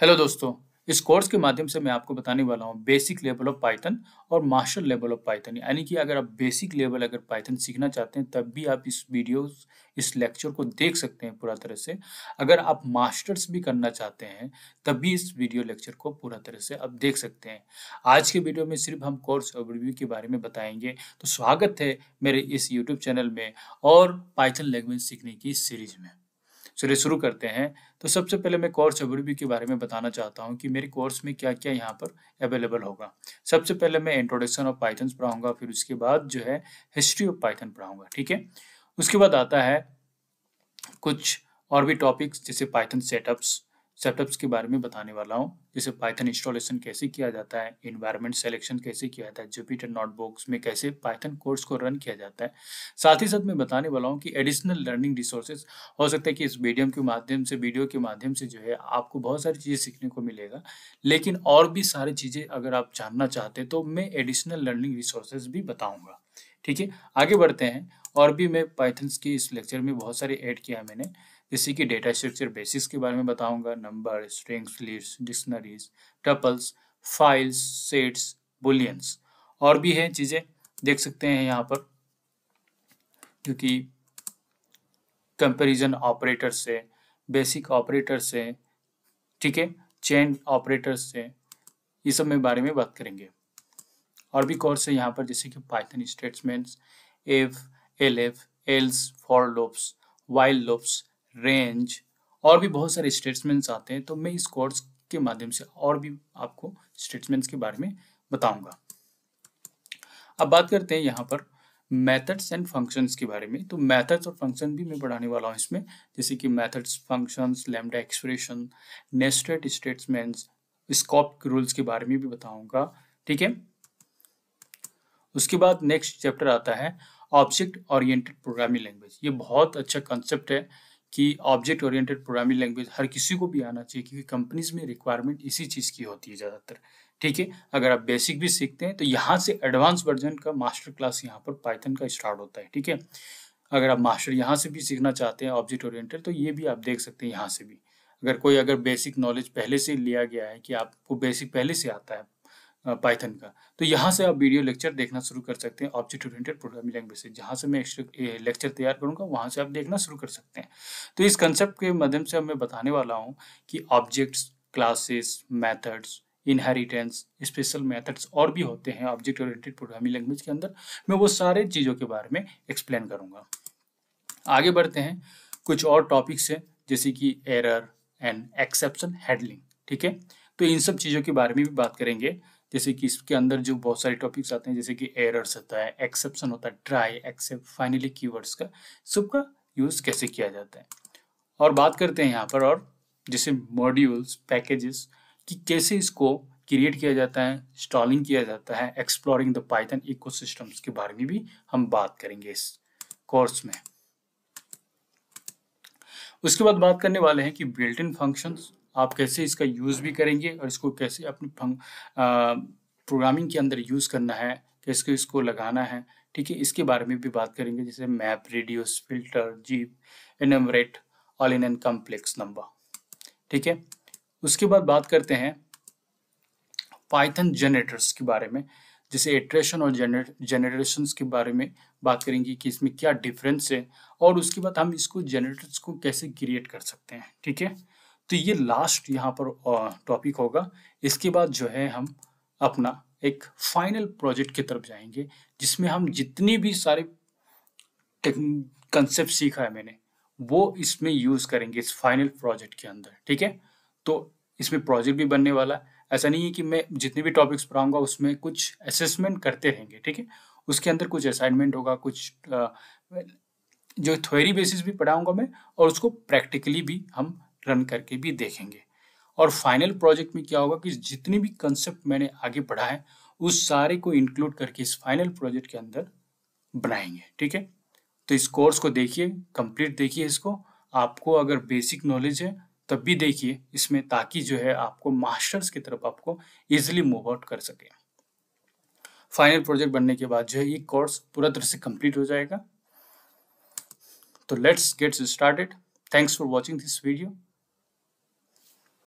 hello दोस्तों इस course के माध्यम से मैं आपको बताने वाला हूँ बेसिक लेवल ऑफ पाइथन और मास्टर लेवल ऑफ पाइथन यानी कि अगर आप बेसिक लेवल अगर पाइथन सीखना चाहते हैं तब भी आप इस वीडियो इस लेक्चर को देख सकते हैं पूरा तरह से अगर आप मास्टर्स भी करना चाहते हैं तब भी इस वीडियो लेक्चर को पूरा तरह से आप देख सकते हैं आज के वीडियो में सिर्फ हम कोर्स ओवरव्यू के बारे में बताएंगे तो स्वागत है मेरे इस यूट्यूब चैनल में और पाइथन लैंग्वेज सीखने की सीरीज में चलिए शुरू करते हैं तो सबसे पहले मैं कोर्स ओवरव्यू के बारे में बताना चाहता हूँ कि मेरे कोर्स में क्या क्या यहाँ पर अवेलेबल होगा सबसे पहले मैं इंट्रोडक्शन ऑफ पाइथन पढ़ाऊंगा फिर उसके बाद जो है हिस्ट्री ऑफ पाइथन पढ़ाऊंगा ठीक है उसके बाद आता है कुछ और भी टॉपिक्स जैसे पाइथन सेटअप्स सेटअप्स के बारे में बताने वाला हूँ जैसे पाइथन इंस्टॉलेशन कैसे किया जाता है इन्वायरमेंट सेलेक्शन कैसे किया जाता है जुपिटर नोटबुक्स में कैसे पाइथन कोर्स को रन किया जाता है साथ ही साथ मैं बताने वाला हूँ कि एडिशनल लर्निंग रिसोर्सेज हो सकता है कि इस मीडियम के माध्यम से वीडियो के माध्यम से जो है आपको बहुत सारी चीज़ें सीखने को मिलेगा लेकिन और भी सारी चीज़ें अगर आप जानना चाहते तो मैं एडिशनल लर्निंग रिसोर्सेज भी बताऊँगा ठीक है आगे बढ़ते हैं और भी मैं पाइथन के इस लेक्चर में बहुत सारे ऐड किया है मैंने इसी के डेटा स्ट्रक्चर बेसिस के बारे में बताऊंगा number strings list dictionaries tuples files sets booleans और भी हैं चीज़ें देख सकते हैं यहाँ पर क्योंकि कंपैरिजन ऑपरेटर से बेसिक ऑपरेटर से ठीक है चेन ऑपरेटर से ये सब में बारे में बात करेंगे और भी कोर्स है यहाँ पर जैसे कि Python statements if elif else for loops while loops range और भी बहुत सारे स्टेटमेंट्स आते हैं तो मैं इस कोर्स के माध्यम से और भी आपको स्टेटमेंट्स के बारे में बताऊंगा अब बात करते हैं यहाँ पर मैथड्स एंड फंक्शंस के बारे में तो मैथड्स और फंक्शन भी मैं पढ़ाने वाला हूँ इसमें जैसे कि methods functions lambda expression nested statements scope rules के बारे में भी बताऊंगा ठीक है उसके बाद नेक्स्ट चैप्टर आता है ऑब्जेक्ट ओरिएंटेड प्रोग्रामिंग लैंग्वेज ये बहुत अच्छा कंसेप्ट है कि ऑब्जेक्ट ओरिएंटेड प्रोग्रामिंग लैंग्वेज हर किसी को भी आना चाहिए क्योंकि कंपनीज में रिक्वायरमेंट इसी चीज़ की होती है ज़्यादातर ठीक है अगर आप बेसिक भी सीखते हैं तो यहाँ से एडवांस वर्जन का मास्टर क्लास यहाँ पर पाइथन का स्टार्ट होता है ठीक है अगर आप मास्टर यहाँ से भी सीखना चाहते हैं ऑब्जेक्ट ओरिएंटेड तो ये भी आप देख सकते हैं यहाँ से भी अगर कोई अगर बेसिक नॉलेज पहले से लिया गया है कि आपको बेसिक पहले से आता है पाइथन का तो यहाँ से आप वीडियो लेक्चर देखना शुरू कर सकते हैं ऑब्जेक्ट ओरिएंटेड प्रोग्रामिंग लैंग्वेज से जहाँ से मैं लेक्चर तैयार करूँगा वहाँ से आप देखना शुरू कर सकते हैं तो इस कंसेप्ट के माध्यम से मैं बताने वाला हूँ कि objects classes methods inheritance special methods और भी होते हैं ऑब्जेक्ट ओरिएंटेड प्रोग्रामिंग लैंग्वेज के अंदर मैं वो सारे चीज़ों के बारे में एक्सप्लेन करूँगा आगे बढ़ते हैं कुछ और टॉपिक्स हैं जैसे कि एरर एंड एक्सेप्शन हैंडलिंग ठीक है तो इन सब चीज़ों के बारे में भी बात करेंगे जैसे कि इसके अंदर जो बहुत सारे टॉपिक्स आते हैं जैसे कि एरर्स होता है एक्सेप्शन होता है ट्राई एक्सेप्ट फाइनली कीवर्ड्स का सबका यूज़ कैसे किया जाता है और बात करते हैं यहाँ पर और जैसे मॉड्यूल्स पैकेजेस कि कैसे इसको क्रिएट किया जाता है इंस्टॉलिंग किया जाता है एक्सप्लोरिंग द पाइथन इको के बारे में भी हम बात करेंगे इस कोर्स में उसके बाद बात करने वाले हैं कि बिल्ट इन फंक्शंस आप कैसे इसका यूज़ भी करेंगे और इसको कैसे अपनी प्रोग्रामिंग के अंदर यूज़ करना है कैसे इसको लगाना है ठीक है इसके बारे में भी बात करेंगे जैसे map reduce filter zip enumerate all in an complex number ठीक है उसके बाद बात करते हैं पाइथन जनरेटर्स के बारे में जैसे एट्रेशन और जनरेशन के बारे में बात करेंगे कि इसमें क्या डिफरेंस है और उसके बाद हम इसको जनरेटर्स को कैसे क्रिएट कर सकते हैं ठीक है तो ये लास्ट यहाँ पर टॉपिक होगा इसके बाद जो है हम अपना एक फाइनल प्रोजेक्ट की तरफ जाएंगे जिसमें हम जितने भी सारे कंसेप्ट सीखा है मैंने वो इसमें यूज़ करेंगे इस फाइनल प्रोजेक्ट के अंदर ठीक है तो इसमें प्रोजेक्ट भी बनने वाला है ऐसा नहीं है कि मैं जितने भी टॉपिक्स पढ़ाऊंगा उसमें कुछ असेसमेंट करते रहेंगे ठीक है उसके अंदर कुछ असाइनमेंट होगा कुछ आ, जो थ्योरी बेसिस भी पढ़ाऊंगा मैं और उसको प्रैक्टिकली भी हम रन करके भी देखेंगे और फाइनल प्रोजेक्ट में क्या होगा कि जितने भी कंसेप्ट मैंने आगे पढ़ा है उस सारे को इंक्लूड करके इस फाइनल प्रोजेक्ट के अंदर बनाएंगे ठीक है तो इस कोर्स को देखिए कंप्लीट देखिए इसको आपको अगर बेसिक नॉलेज है तब भी देखिए इसमें ताकि जो है आपको मास्टर्स की तरफ आपको इजिली मूव आउट कर सके फाइनल प्रोजेक्ट बनने के बाद जो है ये कोर्स पूरा तरह से कंप्लीट हो जाएगा तो let's gets started thanks for watching this video